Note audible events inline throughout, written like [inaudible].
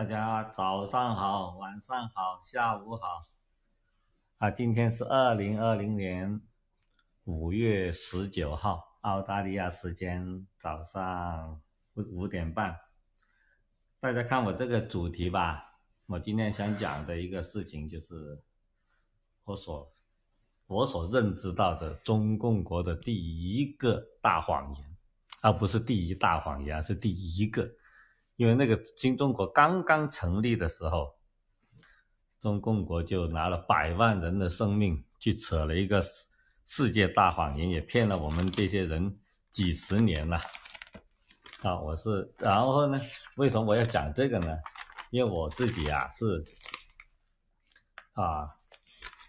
大家早上好，晚上好，下午好，啊，今天是二零二零年五月十九号，澳大利亚时间早上五五点半。大家看我这个主题吧，我今天想讲的一个事情就是，我所我所认知到的中共国的第一个大谎言，啊，不是第一大谎言，是第一个。因为那个新中国刚刚成立的时候，中共国就拿了百万人的生命去扯了一个世界大谎言，也骗了我们这些人几十年了。啊，我是，然后呢，为什么我要讲这个呢？因为我自己啊是，啊，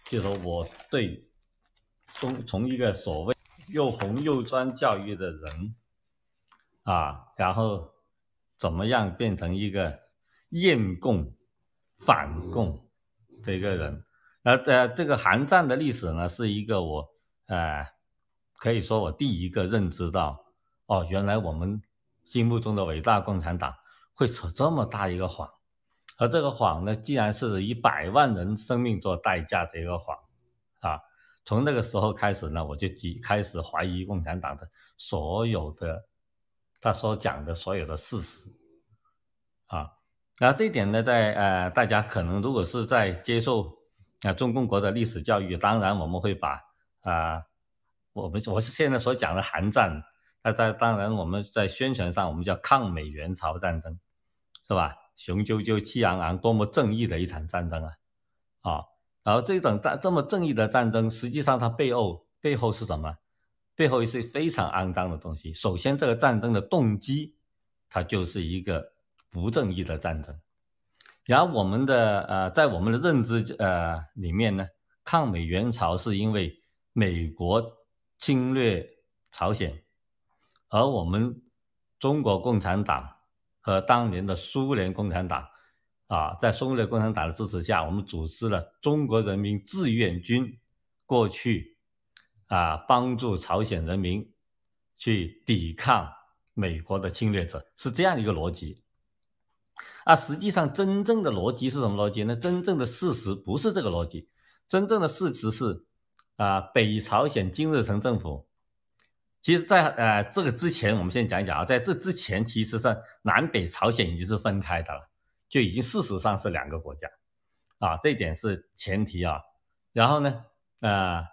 就说我对中从一个所谓又红又专教育的人，啊，然后。怎么样变成一个厌共、反共的一个人？呃呃，这个韩战的历史呢，是一个我呃，可以说我第一个认知到，哦，原来我们心目中的伟大共产党会扯这么大一个谎，而这个谎呢，既然是以百万人生命做代价的一个谎啊！从那个时候开始呢，我就几开始怀疑共产党的所有的。他所讲的所有的事实，啊，然后这一点呢，在呃，大家可能如果是在接受啊，中共国的历史教育，当然我们会把啊，我们我是现在所讲的韩战，那在当然我们在宣传上我们叫抗美援朝战争，是吧？雄赳赳气昂昂，多么正义的一场战争啊！啊，然后这种战这么正义的战争，实际上它背后背后是什么？背后一些非常肮脏的东西。首先，这个战争的动机，它就是一个不正义的战争。然后，我们的呃，在我们的认知呃里面呢，抗美援朝是因为美国侵略朝鲜，而我们中国共产党和当年的苏联共产党啊，在苏联共产党的支持下，我们组织了中国人民志愿军过去。啊，帮助朝鲜人民去抵抗美国的侵略者是这样一个逻辑。啊，实际上真正的逻辑是什么逻辑呢？真正的事实不是这个逻辑，真正的事实是啊，北朝鲜金日成政府。其实，在呃这个之前，我们先讲一讲啊，在这之前，其实上南北朝鲜已经是分开的了，就已经事实上是两个国家，啊，这一点是前提啊。然后呢，呃。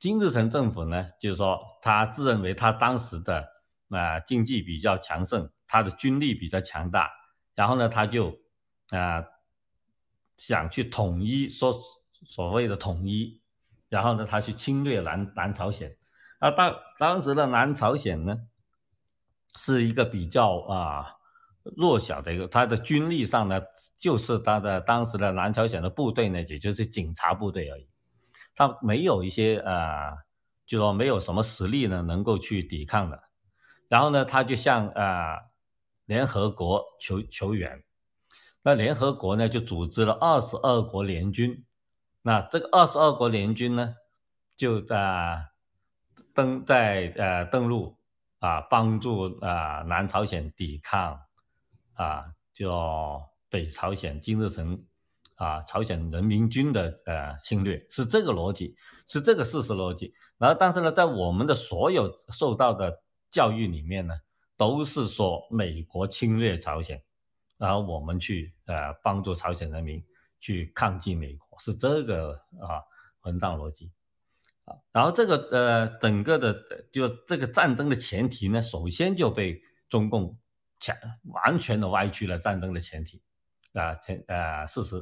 金日成政府呢，就是说他自认为他当时的啊经济比较强盛，他的军力比较强大，然后呢他就啊想去统一，说所谓的统一，然后呢他去侵略南南朝鲜。啊当当时的南朝鲜呢是一个比较啊弱小的一个，他的军力上呢就是他的当时的南朝鲜的部队呢也就是警察部队而已。他没有一些啊，就说没有什么实力呢，能够去抵抗的。然后呢，他就向啊联合国求求援。那联合国呢就组织了二十二国联军。那这个二十二国联军呢，就在登在呃登陆啊，帮助啊南朝鲜抵抗啊，叫北朝鲜金日成。啊，朝鲜人民军的呃侵略是这个逻辑，是这个事实逻辑。然后，但是呢，在我们的所有受到的教育里面呢，都是说美国侵略朝鲜，然后我们去呃帮助朝鲜人民去抗击美国，是这个啊混账逻辑啊。然后这个呃整个的就这个战争的前提呢，首先就被中共强完全的歪曲了战争的前提啊前呃事实。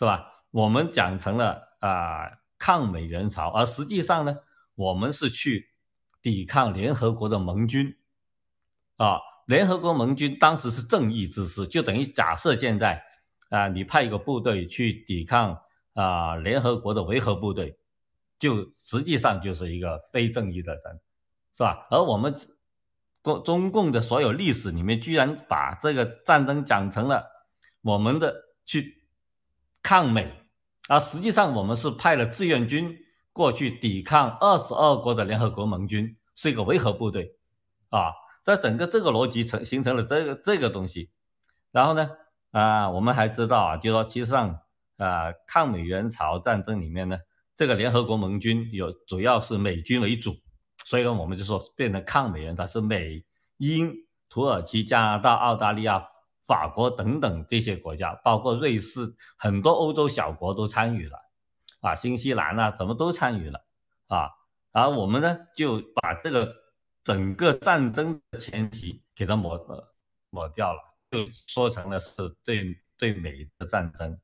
是吧？我们讲成了啊，抗美援朝，而实际上呢，我们是去抵抗联合国的盟军，啊，联合国盟军当时是正义之师，就等于假设现在，啊，你派一个部队去抵抗啊，联合国的维和部队，就实际上就是一个非正义的人，是吧？而我们共中共的所有历史里面，居然把这个战争讲成了我们的去。抗美啊，实际上我们是派了志愿军过去抵抗二十二国的联合国盟军，是一个维和部队啊，在整个这个逻辑成形成了这个这个东西。然后呢啊，我们还知道啊，就说其实上啊，抗美援朝战争里面呢，这个联合国盟军有主要是美军为主，所以呢我们就说，变成抗美援朝是美英、土耳其、加拿大、澳大利亚。法国等等这些国家，包括瑞士，很多欧洲小国都参与了，啊，新西兰啊，怎么都参与了啊，然后我们呢，就把这个整个战争的前提给它抹抹掉了，就说成了是对对美的战争，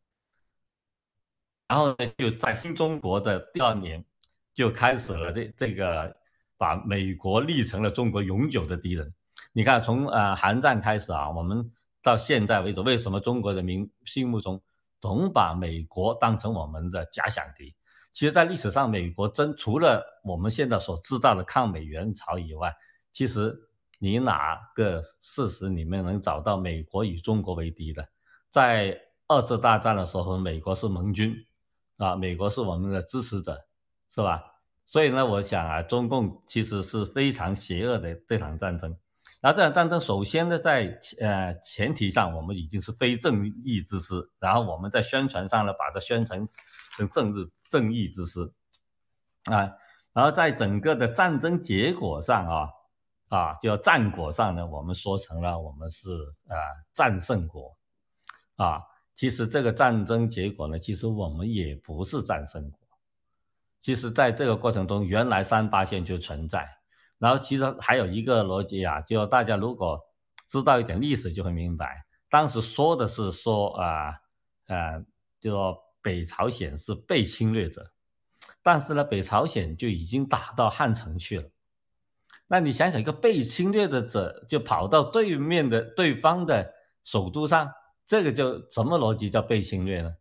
然后呢，就在新中国的第二年，就开始了这这个把美国立成了中国永久的敌人。你看，从呃，韩战开始啊，我们。到现在为止，为什么中国人民心目中总把美国当成我们的假想敌？其实，在历史上，美国真除了我们现在所知道的抗美援朝以外，其实你哪个事实里面能找到美国与中国为敌的？在二次大战的时候，美国是盟军，啊，美国是我们的支持者，是吧？所以呢，我想啊，中共其实是非常邪恶的这场战争。那这场战争，首先呢，在呃前提上，我们已经是非正义之师，然后我们在宣传上呢，把它宣传成正治正义之师，啊，然后在整个的战争结果上啊，啊，要战果上呢，我们说成了我们是啊战胜国，啊，其实这个战争结果呢，其实我们也不是战胜国，其实在这个过程中，原来三八线就存在。然后其实还有一个逻辑啊，就大家如果知道一点历史就会明白，当时说的是说啊呃，就说北朝鲜是被侵略者，但是呢北朝鲜就已经打到汉城去了，那你想想一个被侵略的者就跑到对面的对方的首都上，这个就什么逻辑叫被侵略呢？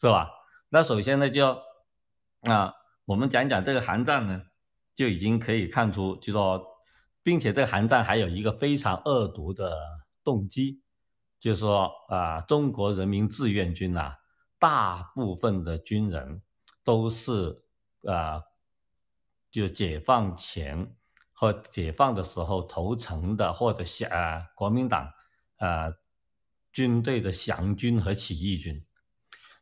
是吧？那首先呢就啊我们讲讲这个韩战呢。就已经可以看出，就说，并且这个韩战还有一个非常恶毒的动机，就是说啊，中国人民志愿军呐，大部分的军人都是啊，就解放前或解放的时候投诚的，或者是啊国民党啊军队的降军和起义军。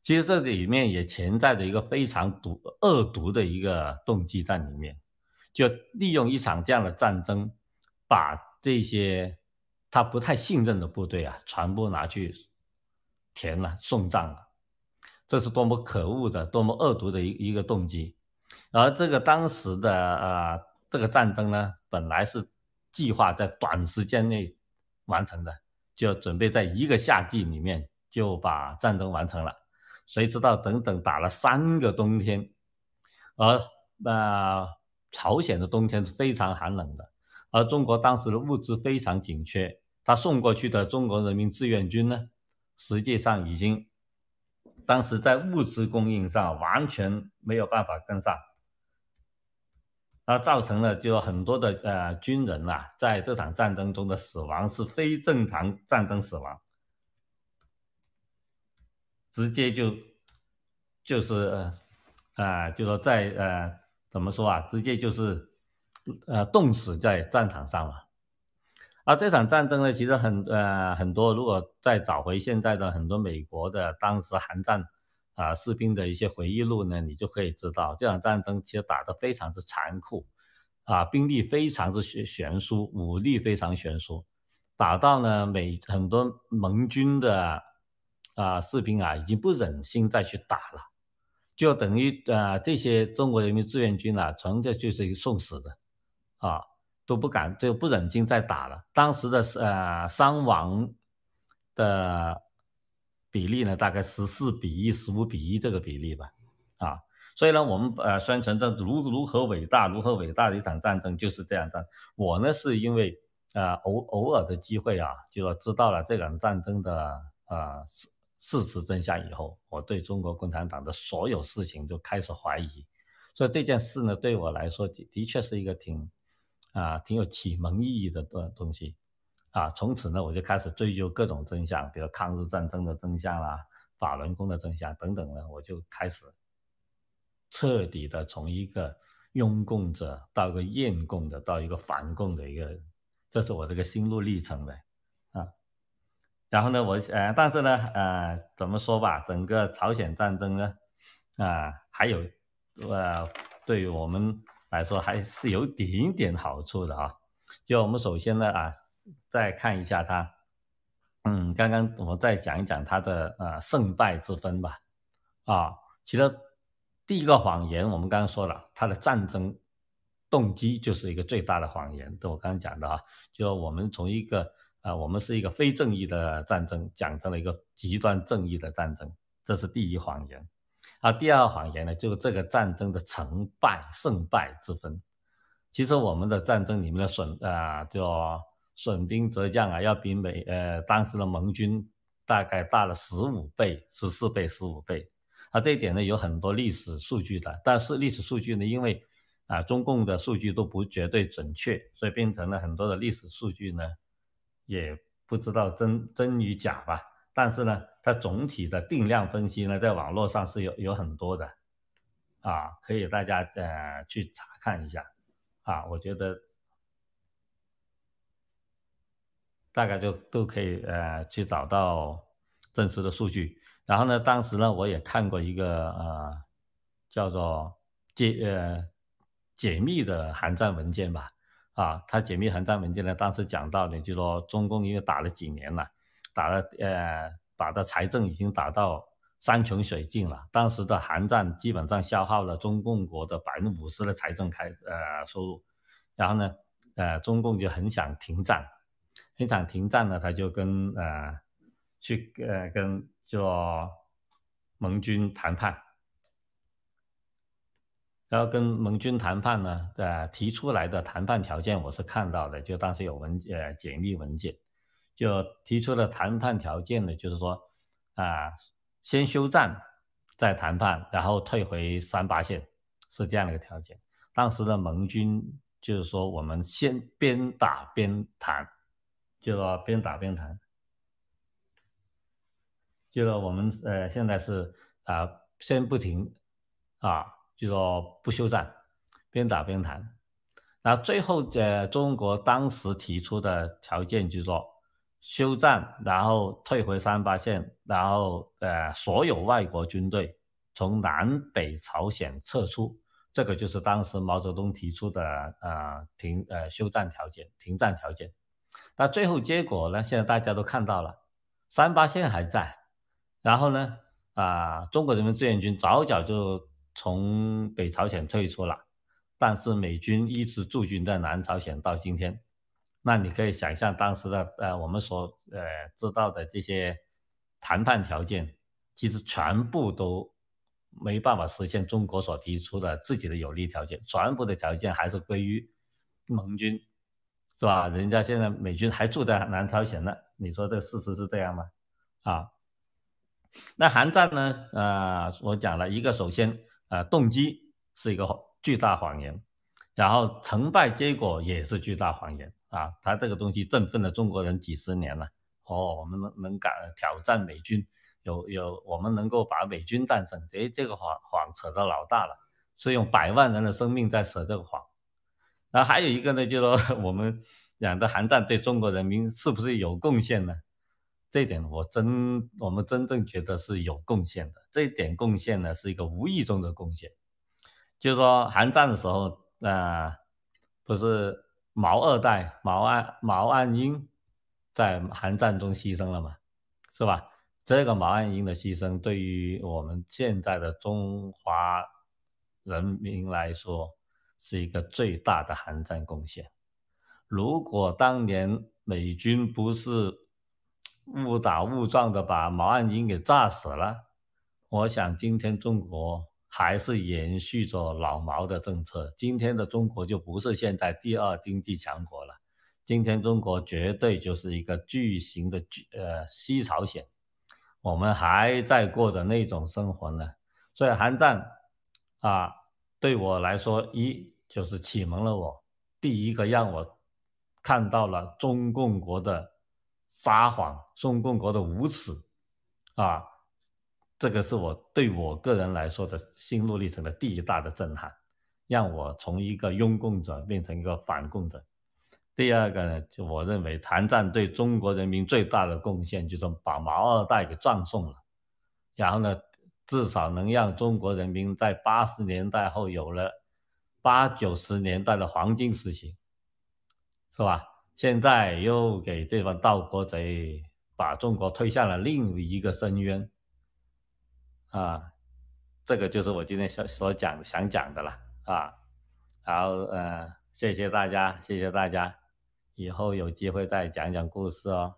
其实这里面也潜在着一个非常毒恶毒的一个动机在里面。就利用一场这样的战争，把这些他不太信任的部队啊，全部拿去填了、送葬了。这是多么可恶的、多么恶毒的一一个动机。而这个当时的啊，这个战争呢，本来是计划在短时间内完成的，就准备在一个夏季里面就把战争完成了。谁知道整整打了三个冬天，而啊。朝鲜的冬天是非常寒冷的，而中国当时的物资非常紧缺。他送过去的中国人民志愿军呢，实际上已经当时在物资供应上完全没有办法跟上，那造成了就很多的呃军人啊，在这场战争中的死亡是非正常战争死亡，直接就就是啊就说在呃。怎么说啊？直接就是，呃，冻死在战场上了。而这场战争呢，其实很呃很多，如果再找回现在的很多美国的当时韩战啊士兵的一些回忆录呢，你就可以知道这场战争其实打得非常之残酷，啊，兵力非常之悬悬殊，武力非常悬殊，打到呢美很多盟军的啊士兵啊已经不忍心再去打了。就等于呃，这些中国人民志愿军啊，纯粹就是一个送死的，啊，都不敢就不忍心再打了。当时的呃伤亡的，比例呢，大概十四比一、十五比一这个比例吧，啊，所以呢，我们呃宣传的如如何伟大、如何伟大的一场战争，就是这样的。我呢是因为啊偶偶尔的机会啊，就要知道了这场战争的啊是。事实真相以后，我对中国共产党的所有事情就开始怀疑，所以这件事呢，对我来说的确是一个挺啊挺有启蒙意义的东东西，啊，从此呢，我就开始追究各种真相，比如抗日战争的真相啦、法轮功的真相等等呢，我就开始彻底的从一个拥共者到一个厌共的，到一个反共的一个，这是我这个心路历程的。然后呢，我呃，但是呢，呃，怎么说吧，整个朝鲜战争呢，啊，还有，呃，对于我们来说还是有点一点好处的啊。就我们首先呢，啊，再看一下它，嗯，刚刚我们再讲一讲它的呃胜败之分吧。啊，其实第一个谎言我们刚刚说了，它的战争动机就是一个最大的谎言，就我刚刚讲的啊，就我们从一个。啊，我们是一个非正义的战争，讲成了一个极端正义的战争，这是第一谎言。啊，第二谎言呢，就是这个战争的成败胜败之分。其实我们的战争里面的损啊，叫损兵折将啊，要比美呃当时的盟军大概大了十五倍、十四倍、十五倍。啊，这一点呢，有很多历史数据的，但是历史数据呢，因为啊，中共的数据都不绝对准确，所以变成了很多的历史数据呢。也不知道真真与假吧，但是呢，它总体的定量分析呢，在网络上是有有很多的，啊，可以大家呃去查看一下，啊，我觉得大概就都可以呃去找到真实的数据。然后呢，当时呢，我也看过一个呃叫做解呃解密的寒战文件吧。啊，他解密韩战文件呢，当时讲到呢，就说中共因为打了几年了，打了呃，打的财政已经打到山穷水尽了。当时的韩战基本上消耗了中共国的百分之五十的财政开呃收入，然后呢，呃，中共就很想停战，很想停战呢，他就跟呃去呃跟就盟军谈判。然后跟盟军谈判呢，呃，提出来的谈判条件我是看到的，就当时有文呃解密文件，就提出了谈判条件呢，就是说，啊，先休战再谈判，然后退回三八线，是这样的一个条件。当时的盟军就是说，我们先边打边谈，就说边打边谈，就说我们呃现在是啊先不停啊。就说不休战，边打边谈。那最后，呃，中国当时提出的条件就是说休战，然后退回三八线，然后呃，所有外国军队从南北朝鲜撤出。这个就是当时毛泽东提出的呃停呃休战条件、停战条件。那最后结果呢？现在大家都看到了，三八线还在，然后呢啊，中国人民志愿军早早就从北朝鲜退出了，但是美军一直驻军在南朝鲜到今天。那你可以想象当时的呃，我们所呃知道的这些谈判条件，其实全部都没办法实现中国所提出的自己的有利条件，全部的条件还是归于盟军，是吧？人家现在美军还住在南朝鲜呢。你说这事实是这样吗？啊，那韩战呢？啊，我讲了一个，首先。啊，动机是一个巨大谎言，然后成败结果也是巨大谎言啊！他这个东西振奋了中国人几十年了。哦，我们能能敢挑战美军，有有我们能够把美军战胜？这这个谎谎扯的老大了，是用百万人的生命在扯这个谎。那还有一个呢，就说 [laughs] 我们两个韩战对中国人民是不是有贡献呢？这点我真，我们真正觉得是有贡献的。这一点贡献呢，是一个无意中的贡献，就是说，韩战的时候，呃，不是毛二代毛岸毛岸英在韩战中牺牲了嘛，是吧？这个毛岸英的牺牲，对于我们现在的中华人民来说，是一个最大的韩战贡献。如果当年美军不是，误打误撞的把毛岸英给炸死了。我想，今天中国还是延续着老毛的政策。今天的中国就不是现在第二经济强国了。今天中国绝对就是一个巨型的巨呃西朝鲜，我们还在过着那种生活呢。所以，韩战啊，对我来说一就是启蒙了我，第一个让我看到了中共国的。撒谎，宋共国的无耻，啊，这个是我对我个人来说的心路历程的第一大的震撼，让我从一个拥共者变成一个反共者。第二个呢，就我认为，台战对中国人民最大的贡献，就是把毛二代给葬送了，然后呢，至少能让中国人民在八十年代后有了八九十年代的黄金时期，是吧？现在又给这帮盗国贼把中国推向了另一个深渊，啊，这个就是我今天想所讲想讲的了啊，好，呃，谢谢大家，谢谢大家，以后有机会再讲讲故事哦。